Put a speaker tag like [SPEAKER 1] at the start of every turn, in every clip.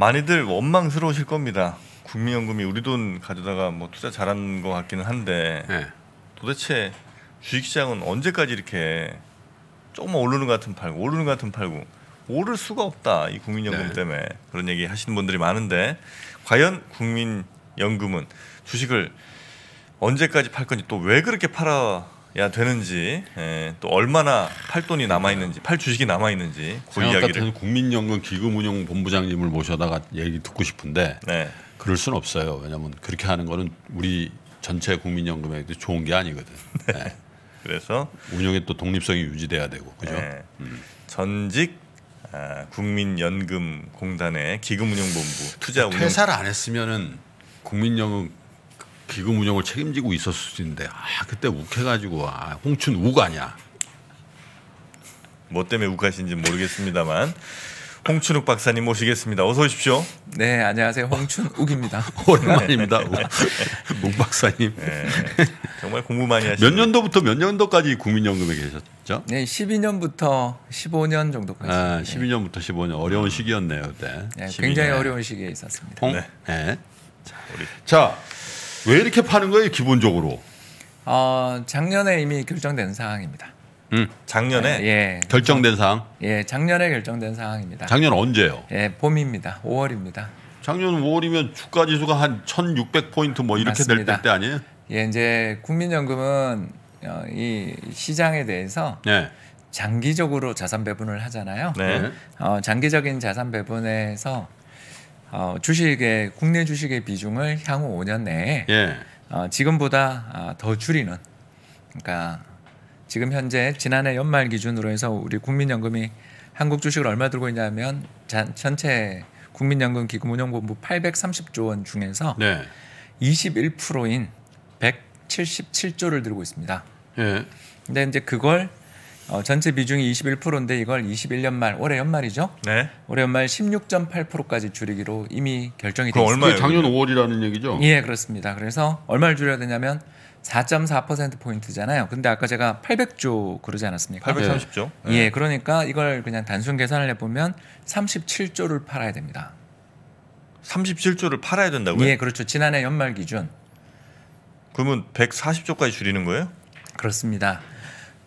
[SPEAKER 1] 많이들 원망스러우실
[SPEAKER 2] 겁니다. 국민연금이 우리 돈 가져다가 뭐 투자 잘한 것 같기는 한데 네. 도대체 주식시장은 언제까지 이렇게 조금만 오르는 것 같은 팔고 오르는 것 같은 팔고 오를 수가 없다 이 국민연금 네. 때문에 그런 얘기 하시는 분들이 많은데 과연 국민연금은 주식을 언제까지 팔 건지 또 왜 그렇게 팔아 해야 되는지 예, 또 얼마나 팔 돈이 남아 있는지 팔 주식이 남아 있는지 그 이야기를
[SPEAKER 3] 국민연금 기금운용 본부장님을 모셔다가 얘기 듣고 싶은데 네. 그럴 순 없어요. 왜냐하면 그렇게 하는 거는 우리 전체 국민연금에도 좋은 게 아니거든. 네. 네. 그래서 운영의 또 독립성이 유지돼야 되고 그죠. 네. 음. 전직
[SPEAKER 2] 아, 국민연금공단의 기금운용본부 투자 운용 퇴사를 안
[SPEAKER 3] 했으면은 국민연금 기금 운영을 책임지고 있었을 텐데 아 그때 욱해가지고 아 홍춘 욱 아니야. 뭐 때문에 욱하신지
[SPEAKER 2] 모르겠습니다만 홍춘욱 박사님 모시겠습니다. 어서 오십시오. 네, 안녕하세요.
[SPEAKER 4] 홍춘욱입니다.
[SPEAKER 3] 오랜만입니다. 네. 욱 박사님. 네, 정말 공부 많이 하시죠. 몇 년도부터 몇 년도까지 국민연금에 계셨죠?
[SPEAKER 4] 네, 12년부터 15년 정도까지. 아,
[SPEAKER 3] 12년부터 15년 어려운 음. 시기였네요, 그때. 네, 굉장히 어려운 시기에 있었습니다. 홍? 네. 네. 자, 우리. 자, 왜 이렇게 파는 거예요 기본적으로?
[SPEAKER 4] 어, 작년에 이미 결정된 상황입니다 음, 작년에 예,
[SPEAKER 3] 예, 결정된 사항.
[SPEAKER 4] 예, 작년에 결정된 상황입니다 작년
[SPEAKER 3] 언제요? 예, 봄입니다.
[SPEAKER 4] 5월입니다. 작년 5월이면
[SPEAKER 3] 주가 지수가 한 1,600포인트 뭐 이렇게 될 때 아니에요?
[SPEAKER 4] 예, 이제 국민연금은 어, 이 시장에 대해서 네. 장기적으로 자산 배분을 하잖아요. 네. 어, 장기적인 자산 배분에서 어, 주식의 국내 주식의 비중을 향후 5년 내에 예. 어, 지금보다 어, 더 줄이는 그러니까 지금 현재 지난해 연말 기준으로 해서 우리 국민연금이 한국 주식을 얼마 들고 있냐면 잔, 전체 국민연금 기금 운용본부 830조 원 중에서 네. 21%인 177조를 들고 있습니다. 예. 근데 이제 그걸 어, 전체 비중이 21%인데 이걸 21년 말 올해 연말이죠? 네. 올해 연말 16.8%까지 줄이기로 이미 결정이 됐습니다. 얼 작년 5월이라는 얘기죠? 예, 그렇습니다. 그래서 얼마를 줄여야 되냐면 4.4% 포인트잖아요. 근데 아까 제가 800조 그러지 않았습니까? 830조. 예, 네. 예, 그러니까 이걸 그냥 단순 계산을 해 보면 37조를 팔아야 됩니다. 37조를 팔아야 된다고요? 예, 그렇죠. 지난해 연말 기준. 그러면 140조까지 줄이는 거예요? 그렇습니다.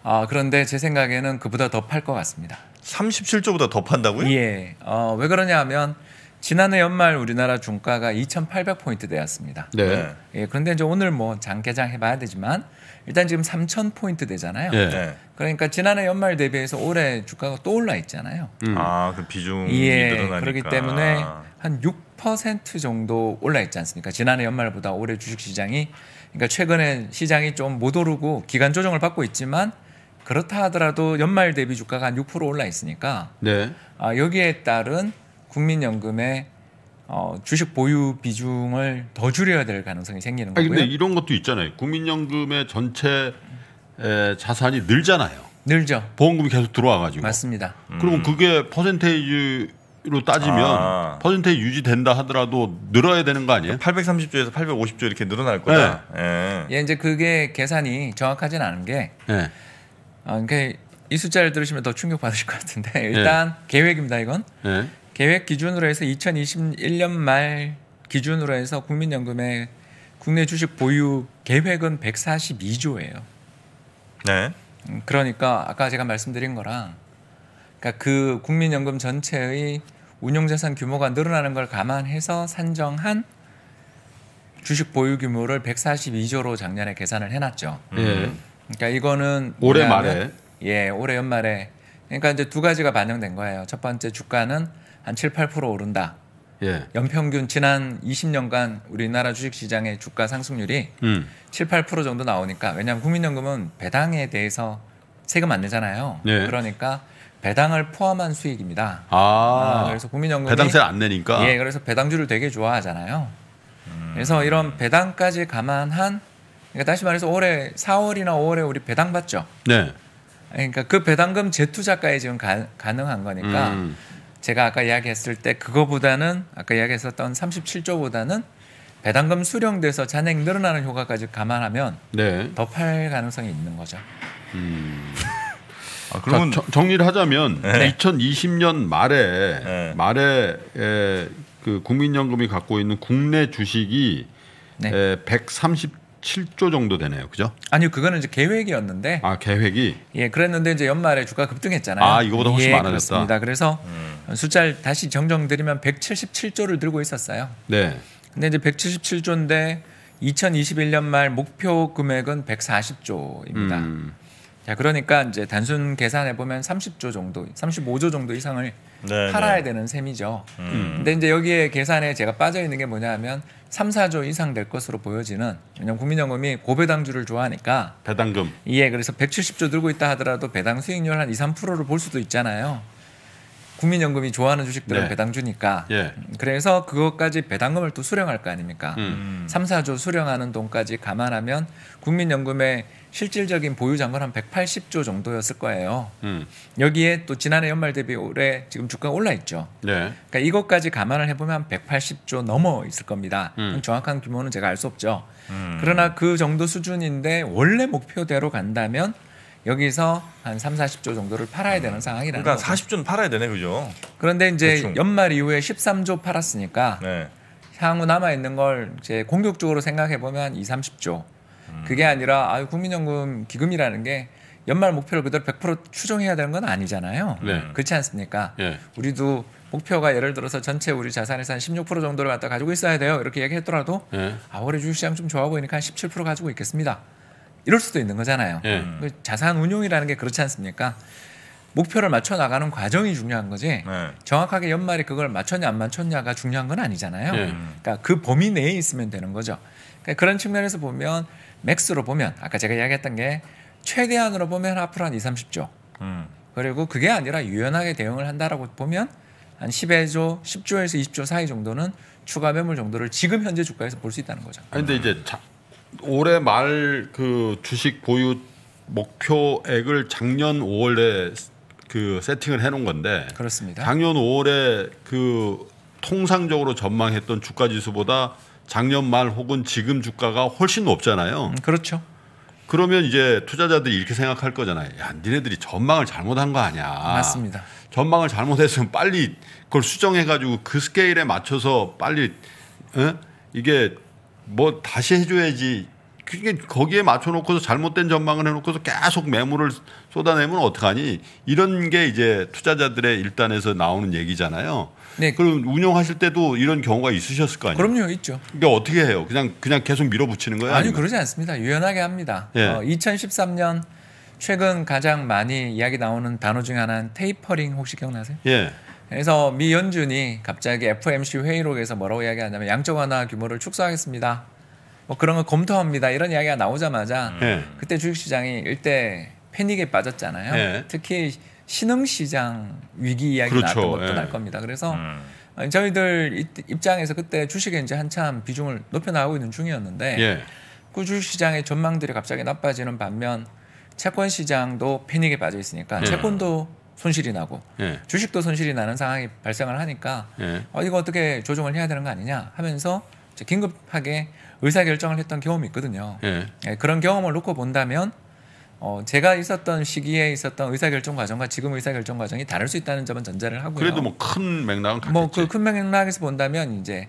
[SPEAKER 4] 어, 그런데 제 생각에는 그보다 더 팔 것 같습니다. 37조보다 더 판다고요? 예. 어, 왜 그러냐 면 지난해 연말 우리나라 중가가 2,800포인트 되었습니다. 네. 예, 그런데 이제 오늘 뭐 장개장 해봐야 되지만 일단 지금 3,000포인트 되잖아요. 예. 네. 그러니까 지난해 연말 대비해서 올해 주가가 또 올라 있잖아요.
[SPEAKER 2] 음. 아, 그 비중이 예, 늘어나니까. 그렇기 때문에
[SPEAKER 4] 한 6% 정도 올라 있지 않습니까? 지난해 연말보다 올해 주식 시장이 그러니까 최근에 시장이 좀 못 오르고 기간 조정을 받고 있지만 그렇다 하더라도 연말 대비 주가가 한 6% 올라 있으니까 네. 아, 여기에 따른 국민연금의 어, 주식 보유 비중을 더 줄여야 될 가능성이 생기는 거고요. 그런데
[SPEAKER 3] 이런 것도 있잖아요. 국민연금의 전체 에, 자산이 늘잖아요. 늘죠. 보험금이 계속 들어와가지고. 맞습니다. 음. 그러면 그게 퍼센테이지로 따지면 아. 퍼센테이지 유지된다 하더라도 늘어야
[SPEAKER 4] 되는 거 아니에요? 830조에서 850조 이렇게 늘어날 거다. 네. 예. 예, 이제 그게 계산이 정확하진 않은 게. 예. 그러니까 이 숫자를 들으시면 더 충격 받으실 것 같은데 예. 일단 예. 계획입니다 이건 예. 계획 기준으로 해서 2021년 말 기준으로 해서 국민연금의 국내 주식 보유 계획은 142조예요. 네. 음, 그러니까 아까 제가 말씀드린 거랑 그러니까 그 국민연금 전체의 운용자산 규모가 늘어나는 걸 감안해서 산정한 주식 보유 규모를 142조로 작년에 계산을 해놨죠. 예. 음. 그러니까 이거는 올해 말에 예 올해 연말에 그러니까 이제 두 가지가 반영된 거예요. 첫 번째 주가는 한 7, 8% 오른다. 예. 연평균 지난 20년간 우리나라 주식시장의 주가 상승률이 음. 7, 8% 정도 나오니까 왜냐하면 국민연금은 배당에 대해서 세금 안 내잖아요. 예. 그러니까 배당을 포함한 수익입니다. 아, 아 그래서 국민연금 배당세를 안 내니까. 예, 그래서 배당주를 되게 좋아하잖아요. 음. 그래서 이런 배당까지 감안한 그러니까 다시 말해서 올해 4월이나 5월에 우리 배당 받죠. 네. 그러니까 그 배당금 재투자가에 지금 가, 능한 거니까 음. 제가 아까 이야기했을 때 그거보다는 아까 이야기했었던 37조보다는 배당금 수령돼서 잔액 늘어나는 효과까지 감안하면 네. 더팔 가능성이 있는 거죠.
[SPEAKER 3] 음. 아, 그러면 자, 정, 리를 하자면 네. 2020년 말에 네. 말에 에, 그 국민연금이 갖고 있는 국내 주식이 네. 에, 7조 정도 되네요. 그죠? 아니요. 그거는 이제
[SPEAKER 4] 계획이었는데. 아, 계획이? 예, 그랬는데 이제 연말에 주가 급등했잖아요. 아, 이거보다 훨씬 예, 많아졌다. 그렇습니다. 그래서 음. 숫자를 다시 정정드리면 177조를 들고 있었어요. 네. 근데 이제 177조인데 2021년 말 목표 금액은 140조입니다. 음. 야, 그러니까 이제 단순 계산해 보면 30조 정도, 35조 정도 이상을 네, 네, 팔아야 되는 셈이죠. 음. 근데 이제 여기에 계산에 제가 빠져 있는 게 뭐냐면 3, 4조 이상 될 것으로 보여지는 왜냐면 국민연금이 고배당주를 좋아하니까 배당금. 예, 그래서 170조 들고 있다 하더라도 배당 수익률 한 2, 3%를 볼 수도 있잖아요. 국민연금이 좋아하는 주식들은 네. 배당 주니까 예. 음, 그래서 그것까지 배당금을 또 수령할 거 아닙니까 음. 3, 음. 4조 수령하는 돈까지 감안하면 국민연금의 실질적인 보유장은 한 180조 정도였을 거예요 음. 여기에 또 지난해 연말 대비 올해 지금 주가가 올라 있죠 네. 그러니까 이것까지 감안을 해보면 180조 넘어 있을 겁니다 음. 정확한 규모는 제가 알 수 없죠 음. 그러나 그 정도 수준인데 원래 목표대로 간다면 여기서 한 3, 40조 정도를 팔아야 음. 되는 상황이라는 그러니까 40조는 팔아야 되네, 그죠? 그런데 이제 대충. 연말 이후에 13조 팔았으니까 네. 향후 남아 있는 걸 이제 공격적으로 생각해 보면 한 2, 30조. 음. 그게 아니라 아유 국민연금 기금이라는 게 연말 목표를 그대로 100% 추정해야 되는 건 아니잖아요. 네. 그렇지 않습니까? 네. 우리도 목표가 예를 들어서 전체 우리 자산에서 한16% 정도를 갖다 가지고 있어야 돼요. 이렇게 얘기했더라도 예. 아, 올해 주식시장 좀 좋아 보이니까 한17% 가지고 있겠습니다. 이럴 수도 있는 거잖아요. 예. 그 자산 운용이라는 게 그렇지 않습니까? 목표를 맞춰 나가는 과정이 중요한 거지 네. 정확하게 연말에 그걸 맞췄냐 안 맞췄냐가 중요한 건 아니잖아요. 네. 그러니까 그 범위 내에 있으면 되는 거죠. 그러니까 그런 측면에서 보면 맥스로 보면 아까 제가 이야기했던 게 최대한으로 보면 앞으로 한 2, 30조 음. 그리고 그게 아니라 유연하게 대응을 한다라고 보면 한 10조, 10조에서 20조 사이 정도는 추가 매물 정도를 지금 현재 주가에서 볼 수 있다는 거죠. 그런데 아,
[SPEAKER 3] 이제 자, 올해 말 그 주식 보유 목표액을 작년 5월에 그 세팅을 해놓은 건데 그렇습니다. 작년 5월에 그 통상적으로 전망했던 주가 지수보다 작년 말 혹은 지금 주가가 훨씬 높잖아요. 음, 그렇죠. 그러면 이제 투자자들이 이렇게 생각할 거잖아요. 야, 니네들이 전망을 잘못한 거 아니야. 맞습니다. 전망을 잘못했으면 빨리 그걸 수정해가지고 그 스케일에 맞춰서 빨리 에? 이게 뭐 다시 해줘야지. 그게 거기에 맞춰놓고서 잘못된 전망을 해놓고서 계속 매물을 쏟아내면 어떡하니 이런 게 이제 투자자들의 일단에서 나오는 얘기잖아요. 네. 그럼 운영하실 때도 이런 경우가 있으셨을 거 아니에요? 그럼요, 있죠. 그러 어떻게 해요? 그냥 그냥 계속 밀어붙이는 거예요? 아니요, 그러지
[SPEAKER 4] 않습니다. 유연하게 합니다. 예. 어, 2013년 최근 가장 많이 이야기 나오는 단어 중에 하나는 테이퍼링 혹시 기억나세요? 예. 그래서 미 연준이 갑자기 FOMC 회의록에서 뭐라고 이야기하냐면 양적 완화 규모를 축소하겠습니다. 뭐 그런 걸 검토합니다. 이런 이야기가 나오자마자 네. 그때 주식시장이 일대 패닉에 빠졌잖아요. 네. 특히 신흥시장 위기 이야기 그렇죠. 나왔던 것도 네. 날 겁니다. 그래서
[SPEAKER 1] 음.
[SPEAKER 4] 저희들 입장에서 그때 주식에 이제 한참 비중을 높여 나가고 있는 중이었는데 예. 그 주식시장의 전망들이 갑자기 나빠지는 반면 채권 시장도 패닉에 빠져 있으니까 예. 채권도 손실이 나고 예. 주식도 손실이 나는 상황이 발생을 하니까 예. 어, 이거 어떻게 조정을 해야 되는 거 아니냐 하면서 긴급하게 의사 결정을 했던 경험이 있거든요. 예. 예. 그런 경험을 놓고 본다면 어, 제가 있었던 시기에 있었던 의사 결정 과정과 지금 의사 결정 과정이 다를 수 있다는 점은 전제를 하고요. 그래도 뭐 큰 맥락은 뭐 같겠죠. 뭐그 큰 맥락에서 본다면 이제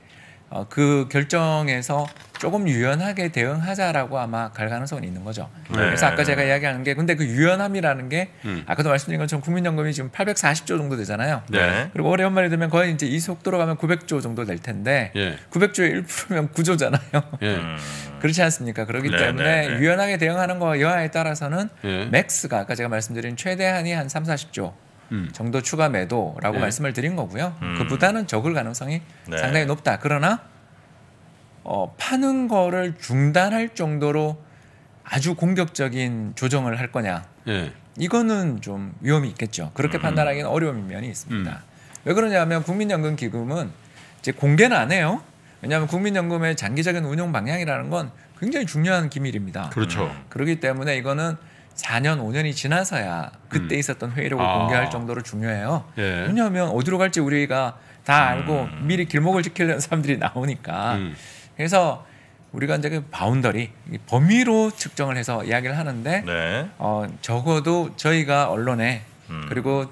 [SPEAKER 4] 어, 그 결정에서 조금 유연하게 대응하자라고 아마 갈 가능성은 있는 거죠. 네. 그래서 아까 제가 이야기하는 게 근데 그 유연함이라는 게 음. 아까도 말씀드린 것처럼 국민연금이 지금 840조 정도 되잖아요. 네. 그리고 올해 연말이 되면 거의 이제 이 속도로 가면 900조 정도 될 텐데 예. 900조의 1%면 9조잖아요.
[SPEAKER 1] 예.
[SPEAKER 4] 그렇지 않습니까? 그렇기 네, 때문에 네, 네. 유연하게 대응하는 거 여하에 따라서는 예. 맥스가 아까 제가 말씀드린 최대한이 한 3, 40조 음. 정도 추가 매도라고 네. 예. 말씀을 드린 거고요. 음. 그보다는 적을 가능성이 네. 상당히 높다. 그러나 어, 파는 거를 중단할 정도로 아주 공격적인 조정을 할 거냐. 네. 이거는 좀 위험이 있겠죠. 그렇게 음. 판단하기는 어려운 면이 있습니다. 음. 왜 그러냐면 국민연금기금은 이제 공개는 안 해요. 왜냐하면 국민연금의 장기적인 운용 방향이라는 건 굉장히 중요한 기밀입니다. 그렇죠. 그렇기 때문에 이거는 4년, 5년이 지나서야 그때 음. 있었던 회의록을 아. 공개할 정도로 중요해요.
[SPEAKER 1] 예. 왜냐하면
[SPEAKER 4] 어디로 갈지 우리가 다 음. 알고 미리 길목을 지키려는 사람들이 나오니까. 음. 그래서 우리가 이제 그 바운더리, 범위로 측정을 해서 이야기를 하는데 네. 어, 적어도 저희가 언론에 음. 그리고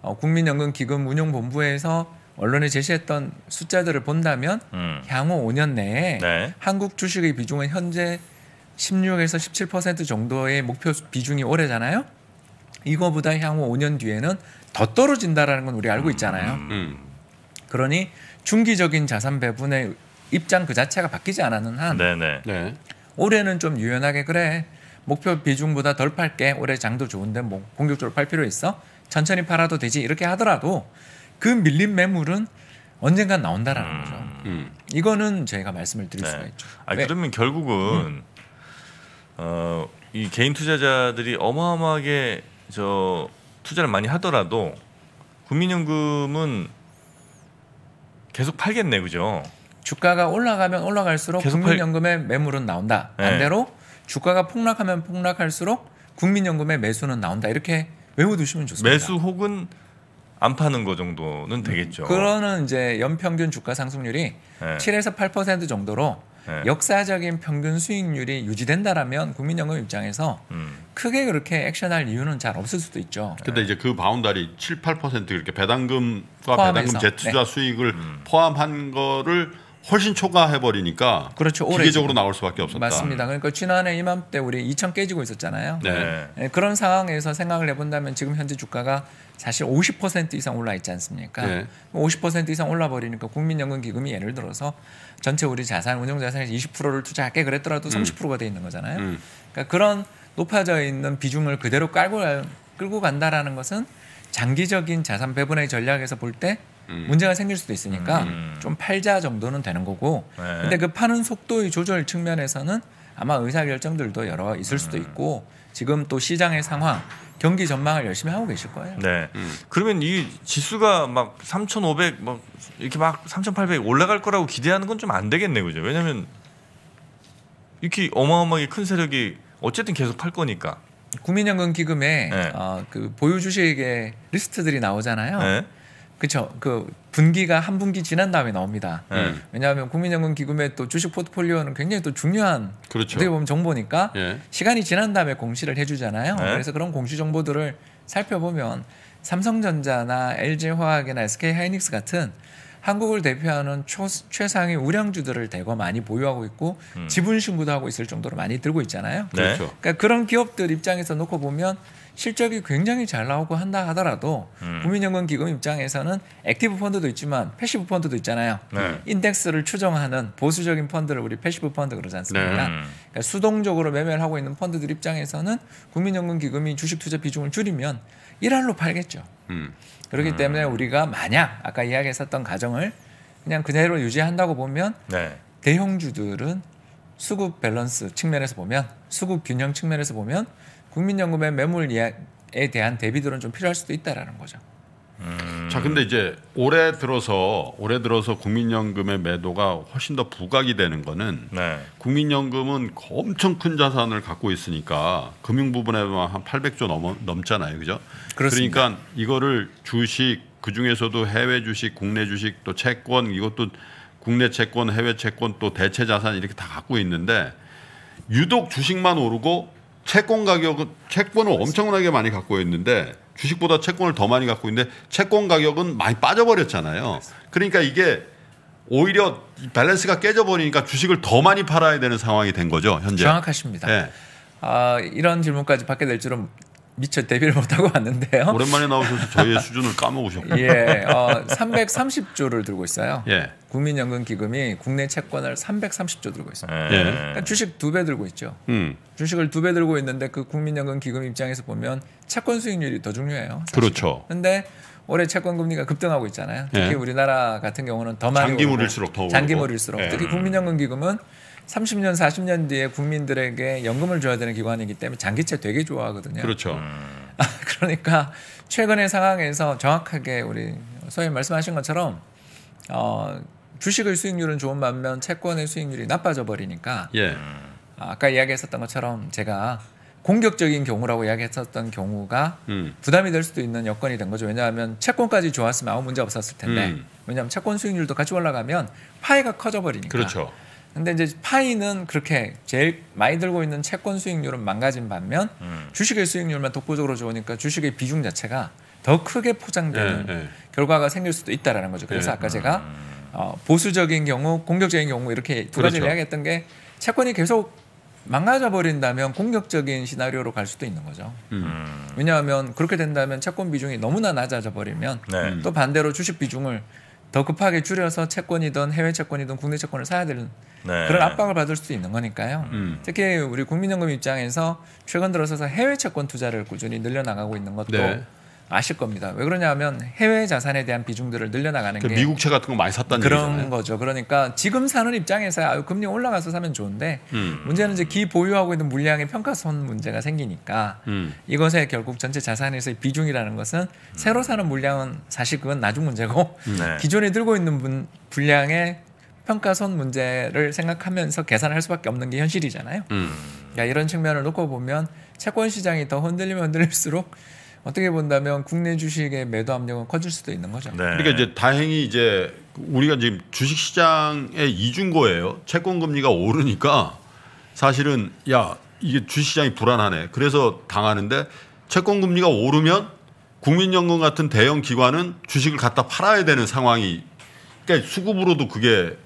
[SPEAKER 4] 어, 국민연금기금운용본부에서 언론에 제시했던 숫자들을 본다면 음. 향후 5년 내에 네. 한국 주식의 비중은 현재 16에서 17% 정도의 목표 비중이 올해잖아요. 이거보다 향후 5년 뒤에는 더 떨어진다라는 건 우리 알고 있잖아요. 음. 음, 그러니 중기적인 자산 배분의 입장 그 자체가 바뀌지 않았는 한 네네. 네. 네. 올해는 좀 유연하게 그래 목표 비중보다 덜 팔게 올해 장도 좋은데 뭐 공격적으로 팔 필요 있어 천천히 팔아도 되지 이렇게 하더라도 그 밀린 매물은 언젠간 나온다라는 음, 거죠. 음. 이거는 저희가 말씀을 드릴 네. 수가 있죠.
[SPEAKER 2] 아 그러면 결국은 음. 어, 이 개인 투자자들이 어마어마하게 저 투자를 많이 하더라도
[SPEAKER 4] 국민연금은 계속 팔겠네 그죠? 주가가 올라가면 올라갈수록 국민연금의 팔... 매물은 나온다. 네. 반대로 주가가 폭락하면 폭락할수록 국민연금의 매수는 나온다. 이렇게 외워두시면 좋습니다. 매수 혹은 안 파는 거 정도는 되겠죠. 그러는 이제 연평균 주가 상승률이 네. 7에서 8% 정도로 네. 역사적인 평균 수익률이 유지된다라면 국민연금 입장에서 음. 크게 그렇게 액션할 이유는 잘 없을 수도 있죠.
[SPEAKER 3] 근데 이제 그 바운다리 7, 8% 이렇게 배당금과 포함해서. 배당금 재투자 네. 수익을 음. 포함한 거를 훨씬 초과해 버리니까 그렇죠. 기계적으로 나올 수밖에 없었다. 맞습니다.
[SPEAKER 4] 그러니까 지난해 이맘때 우리 2천 깨지고 있었잖아요. 네. 네. 그런 상황에서 생각을 해본다면 지금 현재 주가가 사실 50% 이상 올라 있지 않습니까? 네. 50% 이상 올라 버리니까 국민연금기금이 예를 들어서 전체 우리 자산 운용 자산의 20%를 투자할게 그랬더라도 음. 30%가 돼 있는 거잖아요. 음. 그러니까 그런 높아져 있는 비중을 그대로 깔고 끌고 간다라는 것은 장기적인 자산 배분의 전략에서 볼때 음. 문제가 생길 수도 있으니까 음, 음. 좀 팔자 정도는 되는 거고 네. 근데 그 파는 속도의 조절 측면에서는 아마 의사결정들도 여러 있을 수도 음. 있고 지금 또 시장의 상황 경기 전망을 열심히 하고 계실 거예요. 네. 음. 그러면 이
[SPEAKER 2] 지수가 막 3,500, 뭐 막 이렇게 막 3,800 올라갈 거라고 기대하는 건 좀 안 되겠네, 요 그죠?
[SPEAKER 4] 왜냐하면 이렇게 어마어마하게 큰 세력이 어쨌든 계속 팔 거니까. 국민연금 기금에 네. 어, 그 보유 주식의 리스트들이 나오잖아요. 네. 그렇죠. 그 분기가 한 분기 지난 다음에 나옵니다. 네. 왜냐하면 국민연금 기금의 또 주식 포트폴리오는 굉장히 또 중요한 그렇죠. 어떻게 보면 정보니까 예. 시간이 지난 다음에 공시를 해주잖아요. 네. 그래서 그런 공시 정보들을 살펴보면 삼성전자나 LG화학이나 SK하이닉스 같은 한국을 대표하는 초, 최상위 우량주들을 대거 많이 보유하고 있고 음. 지분 신고도 하고 있을 정도로 많이 들고 있잖아요. 네. 그렇죠. 그러니까 그런 기업들 입장에서 놓고 보면 실적이 굉장히 잘 나오고 한다 하더라도 음. 국민연금기금 입장에서는 액티브 펀드도 있지만 패시브 펀드도 있잖아요. 네. 인덱스를 추정하는 보수적인 펀드를 우리 패시브 펀드 그러지 않습니까? 네. 그러니까 수동적으로 매매를 하고 있는 펀드들 입장에서는 국민연금기금이 주식 투자 비중을 줄이면 일할로 팔겠죠. 음. 그렇기 음. 때문에 우리가 만약 아까 이야기했었던 가정을 그냥 그대로 유지한다고 보면 네. 대형주들은 수급 밸런스 측면에서 보면 수급 균형 측면에서 보면 국민연금의 매물에 대한 대비들은 좀 필요할 수도 있다라는 거죠. 음. 자, 근데
[SPEAKER 3] 이제 올해 들어서 올해 들어서 국민연금의 매도가 훨씬 더 부각이 되는 거는 네. 국민연금은 엄청 큰 자산을 갖고 있으니까 금융 부분에만 한 800조 넘어, 넘잖아요, 그죠? 그렇습니다. 그러니까 이거를 주식 그 중에서도 해외 주식, 국내 주식 또 채권 이것도 국내 채권, 해외 채권 또 대체 자산 이렇게 다 갖고 있는데 유독 주식만 오르고 채권 가격은 채권을 엄청나게 많이 갖고 있는데 주식보다 채권을 더 많이 갖고 있는데 채권 가격은 많이 빠져버렸잖아요. 그러니까 이게 오히려 밸런스가 깨져버리니까 주식을 더 많이 팔아야 되는 상황이 된 거죠 현재. 정확하십니다. 네.
[SPEAKER 4] 아, 이런 질문까지 받게 될 줄은 미처 대비를 못하고 왔는데요. 오랜만에 나오셔서 저희의 수준을 까먹으셨고. 예, 어, 330조를 들고 있어요. 예. 국민연금기금이 국내 채권을 330조 들고 있습니 예. 예. 그러니까 주식 두 배 들고 있죠. 음. 주식을 두 배 들고 있는데 그 국민연금기금 입장에서 보면 채권 수익률이 더 중요해요. 사실. 그렇죠. 근데 올해 채권 금리가 급등하고 있잖아요. 특히 예. 우리나라 같은 경우는 더 많이 장기물일수록 더 장기물일수록 예. 특히 국민연금 기금은 30년, 40년 뒤에 국민들에게 연금을 줘야 되는 기관이기 때문에 장기채 되게 좋아하거든요. 그렇죠.
[SPEAKER 1] 음. 아,
[SPEAKER 4] 그러니까 최근의 상황에서 정확하게 우리 소위 말씀하신 것처럼 어, 주식의 수익률은 좋은 반면 채권의 수익률이 나빠져 버리니까 예. 아, 아까 이야기했었던 것처럼 제가 공격적인 경우라고 이야기했었던 경우가 음. 부담이 될 수도 있는 여건이 된 거죠. 왜냐하면 채권까지 좋았으면 아무 문제 없었을 텐데 음. 왜냐하면 채권 수익률도 같이 올라가면 파이가 커져 버리니까. 그렇죠. 근데 이제 파이는 그렇게 제일 많이 들고 있는 채권 수익률은 망가진 반면 음. 주식의 수익률만 독보적으로 좋으니까 주식의 비중 자체가 더 크게 포장되는 네, 네. 결과가 생길 수도 있다라는 거죠. 그래서 네. 아까 음. 제가 어, 보수적인 경우, 공격적인 경우 이렇게 두 가지를 해야겠했던게 그렇죠. 채권이 계속 망가져 버린다면 공격적인 시나리오로 갈 수도 있는 거죠. 음. 왜냐하면 그렇게 된다면 채권 비중이 너무나 낮아져 버리면 네. 또 반대로 주식 비중을 더 급하게 줄여서 채권이든 해외 채권이든 국내 채권을 사야 되는
[SPEAKER 1] 네. 그런 압박을
[SPEAKER 4] 받을 수도 있는 거니까요. 음. 특히 우리 국민연금 입장에서 최근 들어서서 해외 채권 투자를 꾸준히 늘려나가고 있는 것도 네. 아실 겁니다. 왜 그러냐면 해외 자산에 대한 비중들을 늘려나가는 그게 미국채
[SPEAKER 3] 같은 거 많이 샀다는 그런 얘기잖아요.
[SPEAKER 4] 거죠. 그러니까 지금 사는 입장에서 아유 금리 올라가서 사면 좋은데 음. 문제는 이제 기 보유하고 있는 물량의 평가손 문제가 생기니까 음. 이것에 결국 전체 자산에서의 비중이라는 것은 음. 새로 사는 물량은 사실 그건 나중 문제고 음. 네. 기존에 들고 있는 분, 분량의 평가손 문제를 생각하면서 계산할 수밖에 없는 게 현실이잖아요. 음. 그러니까 이런 측면을 놓고 보면 채권 시장이 더 흔들리면 흔들릴수록 어떻게 본다면 국내 주식의 매도 압력은 커질 수도 있는 거죠. 네. 그러니까
[SPEAKER 3] 이제 다행히 이제 우리가 지금 주식 시장에이중거예요 채권 금리가 오르니까 사실은 야 이게 주식 시장이 불안하네. 그래서 당하는데 채권 금리가 오르면 국민연금 같은 대형 기관은 주식을 갖다 팔아야 되는 상황이 그러니까 수급으로도 그게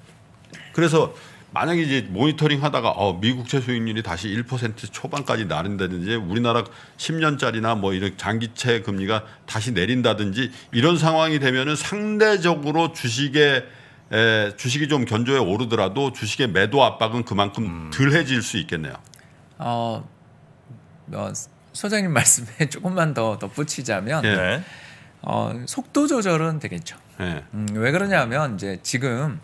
[SPEAKER 3] 그래서 만약에 이제 모니터링 하다가 어, 미국 채수익률이 다시 1% 초반까지 나른다든지 우리나라 10년짜리나 뭐 이런 장기채 금리가 다시 내린다든지 이런 상황이 되면은 상대적으로 주식에 에, 주식이 좀견조에 오르더라도 주식의 매도 압박은 그만큼 음. 덜해질 수 있겠네요.
[SPEAKER 4] 어, 뭐, 소장님 말씀에 조금만 더 덧붙이자면 예. 어, 속도 조절은 되겠죠. 예. 음, 왜 그러냐면 이제 지금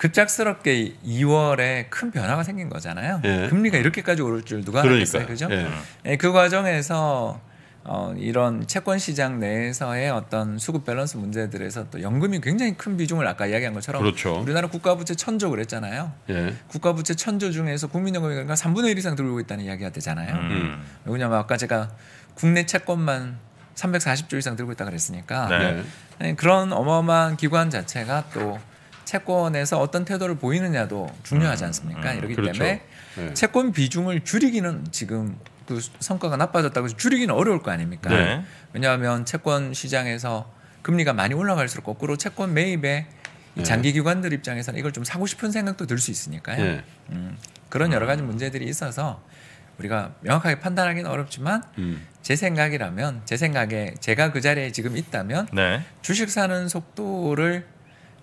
[SPEAKER 4] 급작스럽게 2월에 큰 변화가 생긴 거잖아요. 예. 금리가 이렇게까지 오를 줄 누가 알겠어요 그죠? 예. 예. 그 과정에서 어, 이런 채권 시장 내에서의 어떤 수급 밸런스 문제들에서 또 연금이 굉장히 큰 비중을 아까 이야기한 것처럼 그렇죠. 우리나라 국가부채 천조 그랬잖아요. 예. 국가부채 천조 중에서 국민연금이 그러니까 삼분의일 이상 들고 있다는 이야기가 되잖아요. 음. 왜냐하면 아까 제가 국내 채권만 340조 이상 들고 있다 그랬으니까 네. 네. 그런 어마어마한 기관 자체가 또 채권에서 어떤 태도를 보이느냐도 중요하지 음, 않습니까? 음, 이렇기 그렇죠. 때문에 네. 채권 비중을 줄이기는 지금 그 성과가 나빠졌다고 해서 줄이기는 어려울 거 아닙니까? 네. 왜냐하면 채권 시장에서 금리가 많이 올라갈수록 거꾸로 채권 매입에 네. 장기 기관들 입장에서는 이걸 좀 사고 싶은 생각도 들 수 있으니까요. 네. 음, 그런 여러 가지 음. 문제들이 있어서 우리가 명확하게 판단하기는 어렵지만 음. 제 생각이라면 제 생각에 제가 그 자리에 지금 있다면 네. 주식 사는 속도를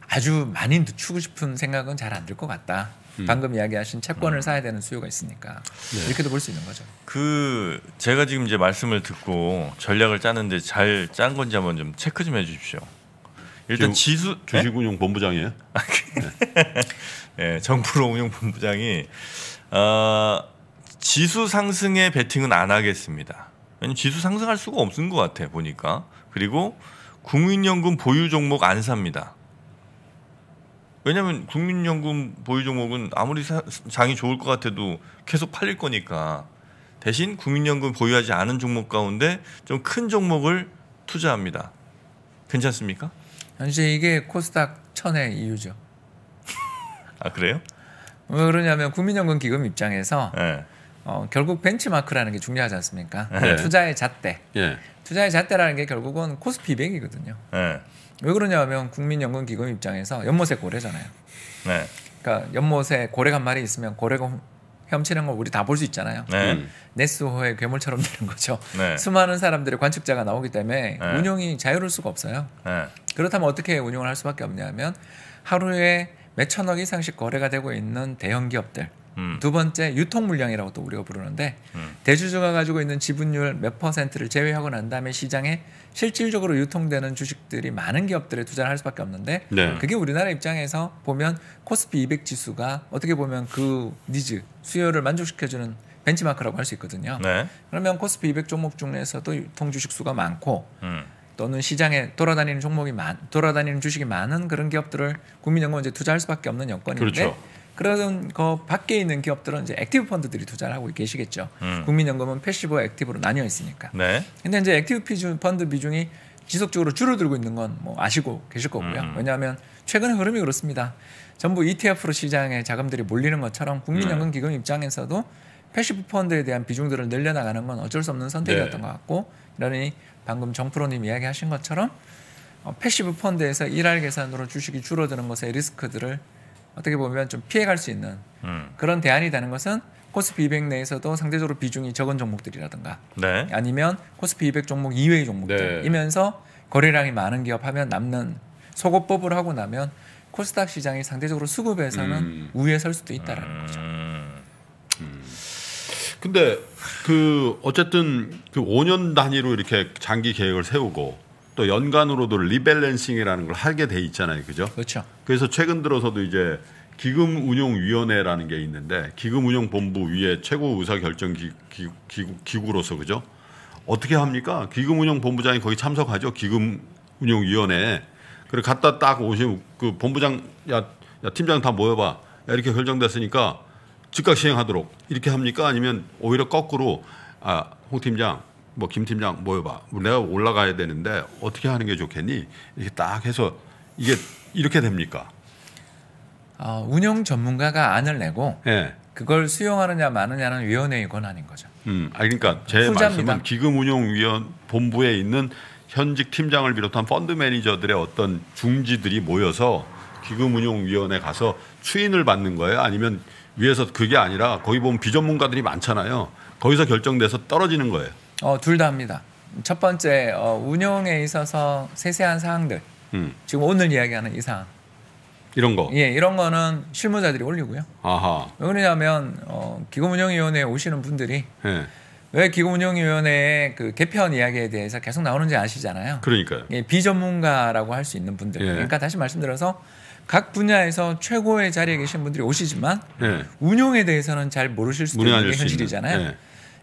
[SPEAKER 4] 아주 많이 늦추고 싶은 생각은 잘 안 들 것 같다. 음. 방금 이야기하신 채권을 음. 사야 되는 수요가 있으니까 네. 이렇게도 볼 수 있는 거죠.
[SPEAKER 2] 그 제가 지금 이제 말씀을 듣고 전략을 짜는데 잘 짠 건지 한번 좀 체크 좀 해주십시오. 일단
[SPEAKER 3] 지수 네? 주식운용 본부장이에요. 아, 그- 예, 네. 정부로
[SPEAKER 2] 운용 본부장이 어, 지수 상승에 베팅은 안 하겠습니다. 왜냐면 지수 상승할 수가 없는 것 같아 보니까 그리고 국민연금 보유 종목 안 삽니다. 왜냐하면 국민연금 보유 종목은 아무리 사, 장이 좋을 것 같아도 계속 팔릴 거니까 대신 국민연금 보유하지 않은 종목 가운데 좀 큰 종목을 투자합니다. 괜찮습니까?
[SPEAKER 4] 현실 이게 코스닥 천의 이유죠. 아 그래요? 왜 그러냐면 국민연금 기금 입장에서 네. 어, 결국 벤치마크라는 게 중요하지 않습니까? 네. 투자의 잣대. 네. 투자의 잣대라는 게 결국은 코스피 200이거든요. 왜 그러냐 하면 국민연금기금 입장에서 연못에 고래잖아요. 네. 그러니까 연못에 고래가 말이 있으면 고래가 헤엄치는 걸 우리 다 볼 수 있잖아요. 네. 네스호의 음. 괴물처럼 되는 거죠. 네. 수많은 사람들의 관측자가 나오기 때문에 네. 운용이 자유로울 수가 없어요. 네. 그렇다면 어떻게 운용을 할 수밖에 없냐면 하루에 몇 천억 이상씩 거래가 되고 있는 대형 기업들 음. 두 번째 유통 물량이라고 또 우리가 부르는데 음. 대주주가 가지고 있는 지분율 몇 퍼센트를 제외하고 난 다음에 시장에 실질적으로 유통되는 주식들이 많은 기업들에 투자를 할 수밖에 없는데 네. 그게 우리나라 입장에서 보면 코스피 200 지수가 어떻게 보면 그 니즈 수요를 만족시켜주는 벤치마크라고 할 수 있거든요. 네. 그러면 코스피 200 종목 중에서도 유통 주식 수가 많고 음. 또는 시장에 돌아다니는 종목이 많, 돌아다니는 주식이 많은 그런 기업들을 국민연금 이제 투자할 수밖에 없는 여건인데 그렇죠. 그런 거 밖에 있는 기업들은 이제 액티브 펀드들이 투자를 하고 계시겠죠. 음. 국민연금은 패시브와 액티브로 나뉘어 있으니까. 네. 근데 이제 액티브 비중, 펀드 비중이 지속적으로 줄어들고 있는 건 뭐 아시고 계실 거고요. 음. 왜냐하면 최근의 흐름이 그렇습니다. 전부 ETF로 시장에 자금들이 몰리는 것처럼 국민연금 네. 기금 입장에서도 패시브 펀드에 대한 비중들을 늘려나가는 건 어쩔 수 없는 선택이었던 네. 것 같고 그러니 방금 정프로님 이야기하신 것처럼 어, 패시브 펀드에서 일할 계산으로 주식이 줄어드는 것의 리스크들을 어떻게 보면 좀 피해갈 수 있는 음. 그런 대안이 되는 것은 코스피 200 내에서도 상대적으로 비중이 적은 종목들이라든가 네. 아니면 코스피 200 종목 이외의 종목들이면서 네. 거래량이 많은 기업 하면 남는 소고법을 하고 나면 코스닥 시장이 상대적으로 수급에서는 음. 우위에 설 수도 있다라는 음. 거죠. 음.
[SPEAKER 3] 근데 그 어쨌든 그 5년 단위로 이렇게 장기 계획을 세우고 또 연간으로도 리밸런싱이라는 걸 하게 돼 있잖아요. 그죠? 그렇죠. 그래서 최근 들어서도 이제 기금운용위원회라는 게 있는데 기금운용본부 위에 최고 의사결정 기, 구로서 그죠? 어떻게 합니까? 기금운용본부장이 거기 참석하죠. 기금운용위원회. 그래 갔다 딱 오시면 그 본부장 야, 야 팀장 다 모여봐. 이렇게 결정됐으니까 즉각 시행하도록 이렇게 합니까? 아니면 오히려 거꾸로 아홍 팀장 뭐김 팀장 모여봐. 뭐 내가 올라가야 되는데 어떻게 하는 게 좋겠니? 이렇게 딱 해서 이게 이렇게 됩니까?
[SPEAKER 4] 어, 운영 전문가가 안을 내고 네. 그걸 수용하느냐 마느냐는 위원회의 권한인 거죠.
[SPEAKER 3] 음, 아 그러니까 제 후자입니다. 말씀은 기금운용위원 본부에 있는 현직 팀장을 비롯한 펀드 매니저들의 어떤 중지들이 모여서 기금운용위원회 가서 추인을 받는 거예요. 아니면 위에서 그게 아니라 거기 보면 비전문가들이 많잖아요. 거기서 결정돼서 떨어지는 거예요.
[SPEAKER 4] 어, 둘 다 합니다. 첫 번째 어, 운영에 있어서 세세한 사항들 음. 지금 오늘 이야기하는 이 사항 이런 거예 이런 거는 실무자들이 올리고요. 아하. 왜 그러냐면 어, 기금운영위원회 에 오시는 분들이 예. 왜 기금운영위원회의 그 개편 이야기에 대해서 계속 나오는지 아시잖아요. 그러니까요. 예, 비전문가라고 할 수 있는 분들. 예. 그러니까 다시 말씀드려서 각 분야에서 최고의 자리에 계신 분들이 오시지만 예. 운영에 대해서는 잘 모르실 수도 있는 게 현실이잖아요. 예.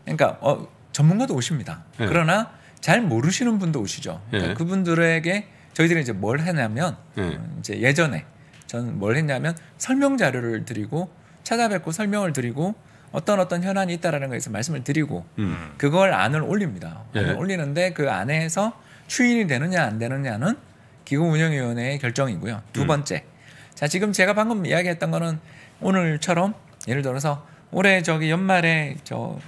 [SPEAKER 4] 그러니까 어, 전문가도 오십니다. 네. 그러나 잘 모르시는 분도 오시죠. 그러니까 네. 그분들에게 저희들이 이제 뭘 하냐면 네. 예. 음, 이제 예전에 저는 뭘 했냐면 설명 자료를 드리고 찾아뵙고 설명을 드리고 어떤 어떤 현안이 있다라는 거에서 말씀을 드리고 음. 그걸 안을 올립니다. 안을 올리는데 그 안에서 추인이 되느냐 안 되느냐는 기금 운영위원회의 결정이고요. 두 음. 번째. 자, 지금 제가 방금 이야기했던 거는 오늘처럼 예를 들어서 올해 저기 연말에 저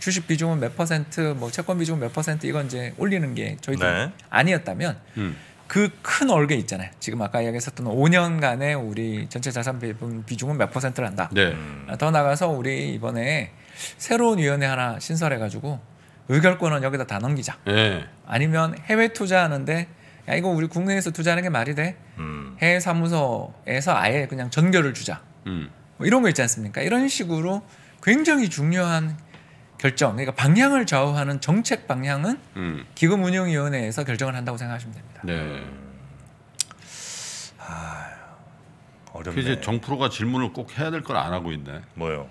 [SPEAKER 4] 주식 비중은 몇 퍼센트, 뭐 채권 비중은 몇 퍼센트 이건 이제 올리는 게 저희도 네. 아니었다면 음. 그큰 얼개 있잖아요. 지금 아까 이야기했었던 5년간의 우리 전체 자산 배분 비중은 몇 퍼센트를 한다. 네. 음. 더 나가서 우리 이번에 새로운 위원회 하나 신설해가지고 의결권은 여기다 다 넘기자. 네. 아니면 해외 투자하는데 야 이거 우리 국내에서 투자하는 게 말이 돼? 음. 해외 사무소에서 아예 그냥 전결을 주자. 음. 뭐 이런 거 있지 않습니까? 이런 식으로 굉장히 중요한 결정 그러니까 방향을 좌우하는 정책 방향은 음. 기금 운용 위원회에서 결정을 한다고 생각하시면 됩니다.
[SPEAKER 3] 네. 어렵네. 이제 정프로가 질문을 꼭 해야 될 걸 안 하고 있네. 뭐요?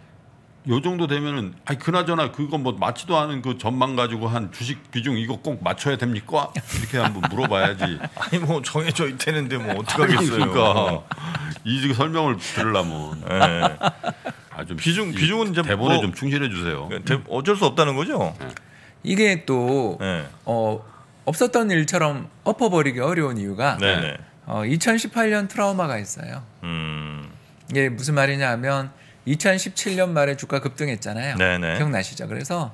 [SPEAKER 3] 요 정도 되면은 아니 그나저나 그거 뭐 맞지도 않은 그 전망 가지고 한 주식 비중 이거 꼭 맞춰야 됩니까? 이렇게 한번 물어봐야지.
[SPEAKER 2] 아니 뭐 정해져 있다는데 뭐어떻 하겠어요. 그러니까
[SPEAKER 3] 이 설명을 들으려면. 네.
[SPEAKER 4] 좀 비중 비중은 이제 대본에 뭐, 좀 충실해 주세요. 그 어쩔 수 없다는 거죠. 네. 이게 또 네. 어, 없었던 일처럼 엎어버리기 어려운 이유가 네, 네. 네. 어, 2018년 트라우마가 있어요.
[SPEAKER 2] 음.
[SPEAKER 4] 이게 무슨 말이냐면 2017년 말에 주가 급등했잖아요. 네네. 기억나시죠? 그래서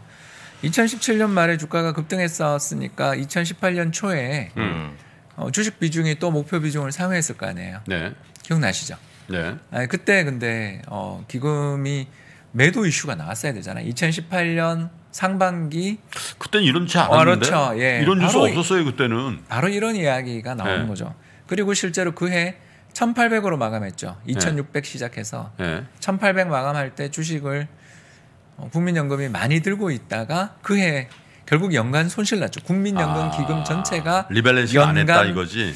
[SPEAKER 4] 2017년 말에 주가가 급등했었으니까 2018년 초에 음. 어, 주식 비중이 또 목표 비중을 상회했을 거 아니에요. 네. 기억나시죠? 네. 아니, 그때 근데 어, 기금이 매도 이슈가 나왔어야 되잖아요. 2018년 상반기 그땐 이런지 않았는데. 어, 그렇죠. 예. 이런 뉴스 없었어요
[SPEAKER 3] 그때는. 바로 이런 이야기가 나오는 네. 거죠.
[SPEAKER 4] 그리고 실제로 그해 1,800으로 마감했죠. 2,600 네. 시작해서 네. 1,800 마감할 때 주식을 어, 국민연금이 많이 들고 있다가 그해 결국 연간 손실 났죠. 국민연금 아, 기금 전체가 리밸런싱 연간 안 했다 이거지.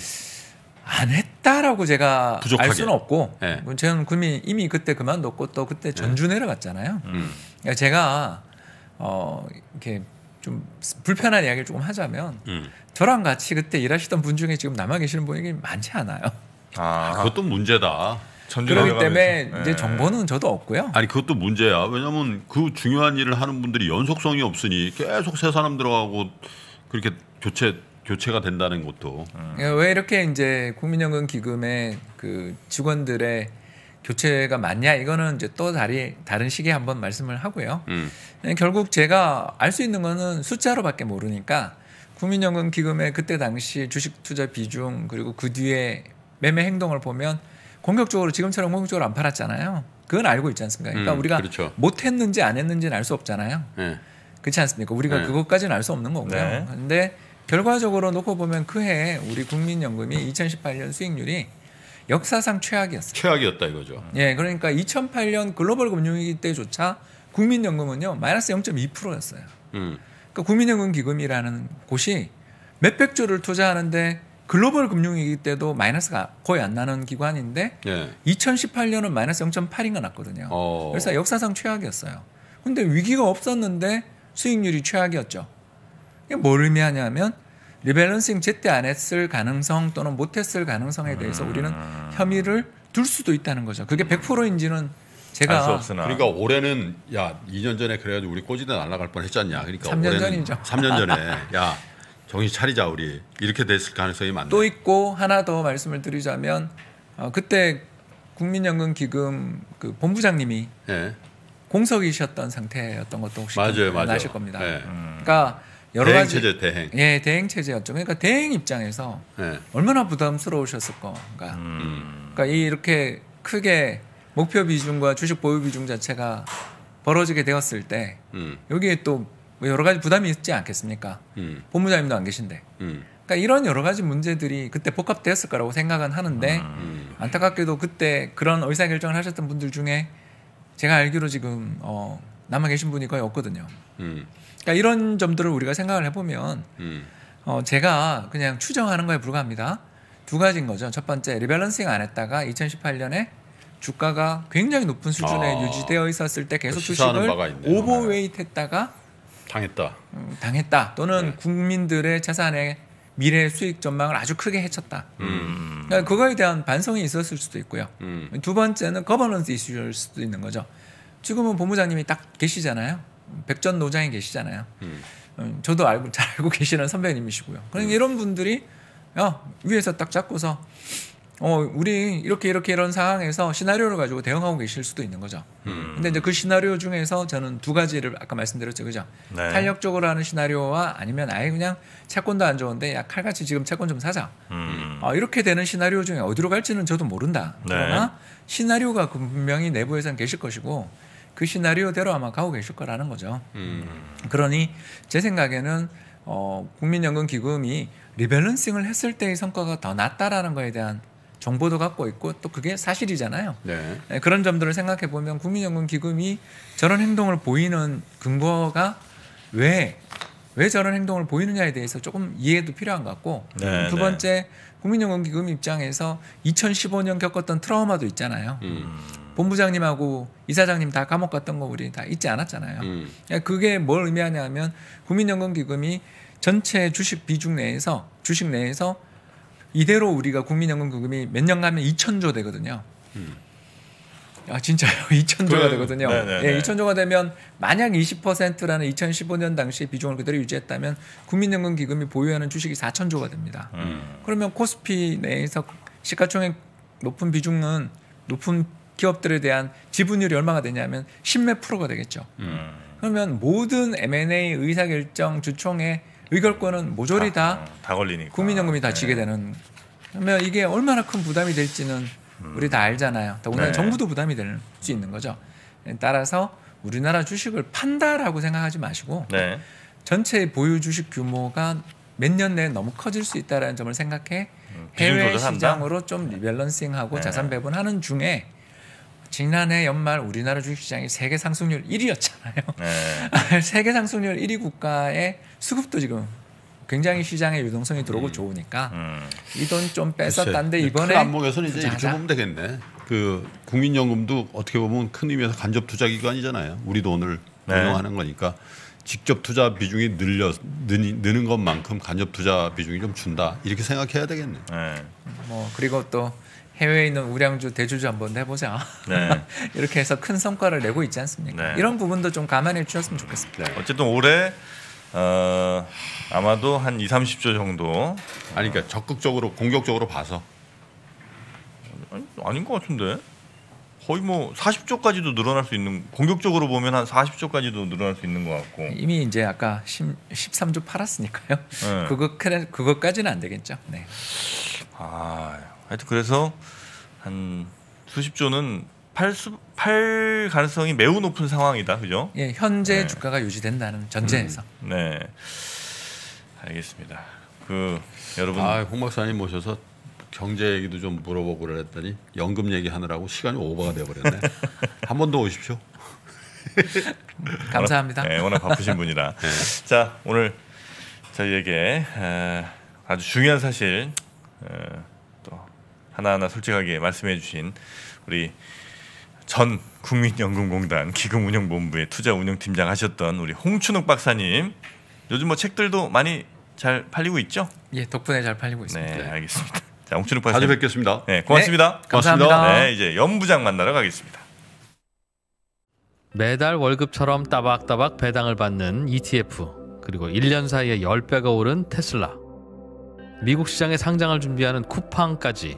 [SPEAKER 4] 안 했. 했다라고 제가 부족하게. 알 수는 없고 네. 문재인 군이 이미 그때 그만뒀고 또 그때 전주 예. 내려갔잖아요. 음. 그러니까 제가 어 이렇게 좀 불편한 이야기를 조금 하자면 음. 저랑 같이 그때 일하시던 분 중에 지금 남아 계시는 분이 많지 않아요.
[SPEAKER 3] 아, 그것도 문제다. 그렇기 때문에 네. 이제 예. 정보는 저도 없고요. 아니 그것도 문제야. 왜냐하면 그 중요한 일을 하는 분들이 연속성이 없으니 계속 새 사람 들어가고 그렇게 교체 교체가 된다는 것도 음.
[SPEAKER 4] 왜 이렇게 이제 국민연금 기금의 그 직원들의 교체가 맞냐 이거는 이제 또 다리, 다른 시기에 한번 말씀을 하고요. 음. 네, 결국 제가 알 수 있는 거는 숫자로밖에 모르니까 국민연금 기금의 그때 당시 주식 투자 비중 그리고 그 뒤에 매매 행동을 보면 공격적으로 지금처럼 공격적으로 안 팔았잖아요. 그건 알고 있지 않습니까? 그러니까 음, 우리가 그렇죠. 못했는지 안 했는지는 알 수 없잖아요. 네. 그렇지 않습니까? 우리가 네. 그것까지는 알 수 없는 거고요. 네. 근데 결과적으로 놓고 보면 그해 우리 국민연금이 2018년 수익률이 역사상 최악이었어요. 최악이었다 이거죠. 예, 그러니까 2008년 글로벌 금융위기 때조차 국민연금은요 마이너스 0.2%였어요. 음. 그러니까 국민연금 기금이라는 곳이 몇백 조를 투자하는데 글로벌 금융위기 때도 마이너스가 거의 안 나는 기관인데 예. 2018년은 마이너스 0.8인가 났거든요. 어. 그래서 역사상 최악이었어요. 근데 위기가 없었는데 수익률이 최악이었죠. 이게 뭘 의미하냐면 리밸런싱 제때 안 했을 가능성 또는 못했을 가능성에 대해서 음. 우리는 혐의를 둘 수도 있다는 거죠. 그게 100%인지는 음. 제가 알수 그러니까
[SPEAKER 3] 올해는 야 2년 전에 그래가지고 우리 꼬지도 날아갈 뻔했잖냐. 그러니까 3년 전이죠. 3년 전에 야 정신 차리자 우리 이렇게 됐을 가능성이 많네. 또
[SPEAKER 4] 있고 하나 더 말씀을 드리자면 어, 그때 국민연금기금 그 본부장님이 네. 공석이셨던 상태였던 것도 혹시 맞아요, 맞아요. 나실 겁니다. 네. 음. 그러니까 여러 대행 가지 체제 대행. 예, 대행 체제였죠. 그러니까 대행 입장에서 네. 얼마나 부담스러우셨을까.
[SPEAKER 1] 음.
[SPEAKER 4] 그러니까 이렇게 크게 목표 비중과 주식 보유 비중 자체가 벌어지게 되었을 때 음. 여기에 또 뭐 여러 가지 부담이 있지 않겠습니까? 음. 본부장님도 안 계신데. 음. 그러니까 이런 여러 가지 문제들이 그때 복합되었을 거라고 생각은 하는데 음. 음. 안타깝게도 그때 그런 의사결정을 하셨던 분들 중에 제가 알기로 지금 어 남아 계신 분이 거의 없거든요. 음. 그러니까 이런 점들을 우리가 생각을 해보면 음. 어, 제가 그냥 추정하는 거에 불과합니다. 두 가지인 거죠. 첫 번째 리밸런싱 안 했다가 2018년에 주가가 굉장히 높은 수준에 아, 유지되어 있었을 때 계속 주식을 오버웨이트했다가 당했다. 음, 당했다. 또는 네. 국민들의 재산의 미래 수익 전망을 아주 크게 해쳤다. 음. 그러니까 그거에 대한 반성이 있었을 수도 있고요. 음. 두 번째는 거버넌스 이슈일 수도 있는 거죠. 지금은 본부장님이 딱 계시잖아요. 백전 노장이 계시잖아요. 음. 음 저도 알고 잘 알고 계시는 선배님이시고요. 그러 그러니까 음. 이런 분들이 야 어, 위에서 딱 잡고서 어 우리 이렇게 이렇게 이런 상황에서 시나리오를 가지고 대응하고 계실 수도 있는 거죠. 음. 근데 이제 그 시나리오 중에서 저는 두 가지를 아까 말씀드렸죠, 그죠? 네. 탄력적으로 하는 시나리오와 아니면 아예 그냥 채권도 안 좋은데 야 칼같이 지금 채권 좀 사자. 음. 어, 이렇게 되는 시나리오 중에 어디로 갈지는 저도 모른다. 네. 그러나 네. 시나리오가 분명히 내부에선 계실 것이고 그 시나리오대로 아마 가고 계실 거라는 거죠. 음. 그러니 제 생각에는 어, 국민연금기금이 리밸런싱을 했을 때의 성과가 더 낫다라는 거에 대한 정보도 갖고 있고 또 그게 사실이잖아요. 네. 예, 그런 점들을 생각해 보면 국민연금기금이 저런 행동을 보이는 근거가 왜, 왜 저런 행동을 보이느냐에 대해서 조금 이해도 필요한 것 같고 네, 네. 두 번째 네. 국민연금기금 입장에서 2015년 겪었던 트라우마도 있잖아요. 음. 본부장님하고 이사장님 다 감옥 갔던 거 우리 다 잊지 않았잖아요. 음. 그게 뭘 의미하냐면 국민연금기금이 전체 주식 비중 내에서 주식 내에서 이대로 우리가 국민연금기금이 몇 년 가면 2천조 되거든요. 음. 아 진짜요? 2천조가 되거든요. 네, 네 예, 2천조가 되면 만약 20%라는 2015년 당시 비중을 그대로 유지했다면 국민연금 기금이 보유하는 주식이 4천조가 됩니다. 음. 그러면 코스피 내에서 시가총액 높은 비중은 높은 기업들에 대한 지분율이 얼마가 되냐면 십몇 프로가 되겠죠. 음. 그러면 모든 M&A 의사결정 주총의 의결권은 모조리 다, 다, 어, 걸리니까 국민연금이 다 네. 지게 되는. 그러면 이게 얼마나 큰 부담이 될지는 음. 우리 다 알잖아요. 더군다나 네. 정부도 부담이 될 수 있는 거죠. 따라서 우리나라 주식을 판다라고 생각하지 마시고 네. 전체 보유 주식 규모가 몇 년 내에 너무 커질 수 있다라는 점을 생각해
[SPEAKER 1] 음, 해외 시장으로
[SPEAKER 4] 좀 네. 리밸런싱하고 네. 자산 배분하는 중에 지난해 연말 우리나라 주식시장이 세계 상승률 1위였잖아요. 네. 세계 상승률 1위 국가의 수급도 지금 굉장히 시장의 유동성이 들어오고 음. 좋으니까 음. 이돈 좀 뺏었단데 이번에 큰 안목에서는 이제 이렇게 보면
[SPEAKER 3] 되겠네. 그 국민연금도 어떻게 보면 큰 의미에서 간접 투자 기관이잖아요. 우리 돈을 네. 운용하는 거니까 직접 투자 비중이 늘려 는, 는 것만큼 간접 투자 비중이 좀 준다 이렇게 생각해야 되겠네. 네.
[SPEAKER 4] 뭐 그리고 또 해외에 있는 우량주 대주주 한 번 해보자 네. 이렇게 해서 큰 성과를 내고 있지 않습니까? 네. 이런 부분도 좀 감안해 주셨으면 좋겠습니다. 네. 어쨌든 올해
[SPEAKER 2] 어, 아마도 한 2, 30조 정도 아니 그러니까 적극적으로 공격적으로 봐서 아니, 아닌 것 같은데 거의 뭐 40조까지도 늘어날
[SPEAKER 4] 수 있는 공격적으로 보면 한 40조까지도 늘어날 수 있는 것 같고 이미 이제 아까 10, 13조 팔았으니까요. 네. 그거 그것까지는 안 되겠죠. 네. 아
[SPEAKER 2] 하여튼 그래서 한 수십 조는 팔, 수, 팔 가능성이 매우 높은 상황이다. 그죠? 예, 현재 네.
[SPEAKER 4] 주가가 유지된다는 전제에서.
[SPEAKER 2] 음, 네. 알겠습니다.
[SPEAKER 3] 그 여러분 아, 홍 박사님 모셔서 경제 얘기도 좀 물어보고 그랬더니 연금 얘기하느라고 시간이 오버가 돼 버렸네. 한 번 더 오십시오. 감사합니다. 워낙, 네, 워낙 바쁘신 분이라. 네. 자, 오늘
[SPEAKER 2] 저희에게 에, 아, 아주 중요한 사실 에, 어, 하나하나 솔직하게 말씀해 주신 우리 전 국민연금공단 기금운용본부의 투자운영팀장 하셨던 우리 홍춘욱 박사님 요즘 뭐 책들도 많이 잘 팔리고 있죠? 예 덕분에 잘 팔리고 있습니다. 네 알겠습니다. 자 홍춘욱 박사님 자주 뵙겠습니다. 네 고맙습니다. 네, 감사합니다. 고맙습니다. 네 이제 연부장 만나러 가겠습니다.
[SPEAKER 1] 매달 월급처럼 따박따박 배당을 받는 ETF 그리고 1년 사이에 10배가 오른 테슬라 미국 시장에 상장을 준비하는 쿠팡까지